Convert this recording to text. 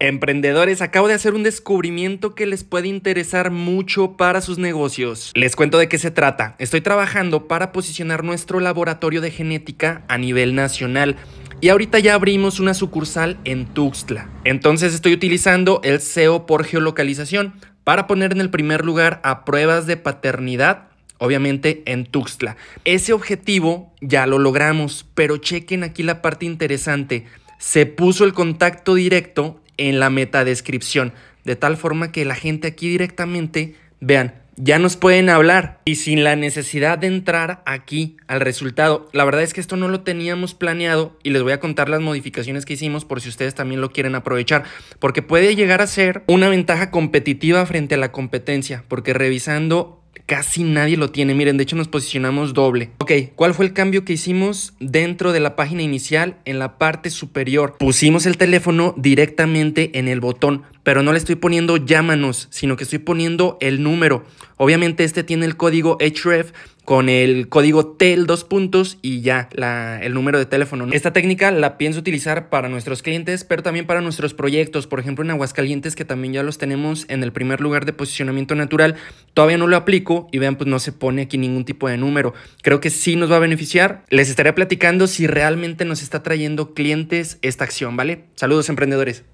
Emprendedores, acabo de hacer un descubrimiento que les puede interesar mucho para sus negocios. Les cuento de qué se trata. Estoy trabajando para posicionar nuestro laboratorio de genética a nivel nacional. Y ahorita ya abrimos una sucursal en Tuxtla. Entonces estoy utilizando el SEO por geolocalización para poner en el primer lugar a pruebas de paternidad obviamente en Tuxtla. Ese objetivo ya lo logramos, pero chequen aquí la parte interesante. Se puso el contacto directo en la descripción de tal forma que la gente aquí directamente, vean, ya nos pueden hablar y sin la necesidad de entrar aquí al resultado. La verdad es que esto no lo teníamos planeado y les voy a contar las modificaciones que hicimos por si ustedes también lo quieren aprovechar, porque puede llegar a ser una ventaja competitiva frente a la competencia, porque revisando Casi nadie lo tiene. Miren, de hecho nos posicionamos doble. Ok, ¿cuál fue el cambio que hicimos dentro de la página inicial? En la parte superior pusimos el teléfono directamente en el botón pero no le estoy poniendo llámanos, sino que estoy poniendo el número. Obviamente este tiene el código href con el código TEL dos puntos y ya la, el número de teléfono. Esta técnica la pienso utilizar para nuestros clientes, pero también para nuestros proyectos. Por ejemplo, en Aguascalientes, que también ya los tenemos en el primer lugar de posicionamiento natural, todavía no lo aplico y vean, pues no se pone aquí ningún tipo de número. Creo que sí nos va a beneficiar. Les estaré platicando si realmente nos está trayendo clientes esta acción, ¿vale? Saludos, emprendedores.